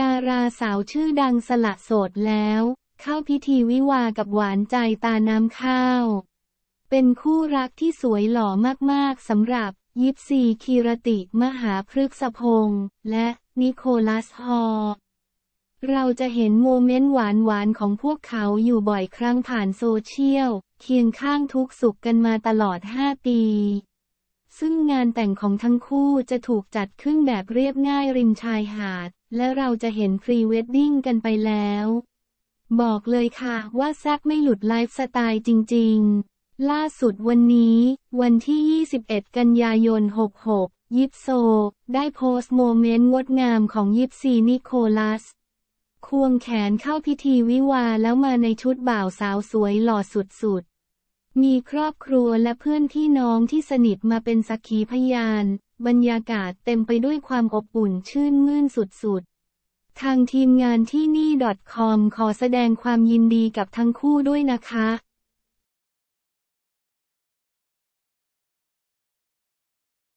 ดาราสาวชื่อดังสละโสดแล้ว เข้าพิธีวิวากับหวานใจตาน้ำข้าว เป็นคู่รักที่สวยหล่อมากๆสำหรับ ยิปซีคีรติมหาพฤกษพงศ์และนิโคลัสฮอ เราจะเห็นโมเมนต์หวานๆของพวกเขาอยู่บ่อยครั้งผ่านโซเชียลเคียงข้างทุกสุขกันมาตลอด 5 ปีซึ่งงานแต่งของทั้งคู่จะถูกจัดขึ้นแบบเรียบง่ายริมชายหาด และเราจะเห็นพรีเวดดิ้งกันไปแล้ว บอกเลยค่ะว่าแซกไม่หลุดไลฟ์สไตล์จริงๆ ล่าสุดวันนี้ วันที่ 21 กันยายน 66 ยิปโซ ได้โพสต์โมเมนต์งดงามของยิปซีนิโคลัส ควงแขนเข้าพิธีวิวาแล้วมาในชุดบ่าวสาวสวยหล่อสุดๆมีครอบครัวและเพื่อนพี่น้องที่สนิทมาเป็นสักขีพยาน บรรยากาศเต็มไปด้วยความอบอุ่นชื่นมื่นสุดๆทางทีมงานที่นี่ .com ขอแสดงความยินดีกับทั้งคู่ด้วยนะคะ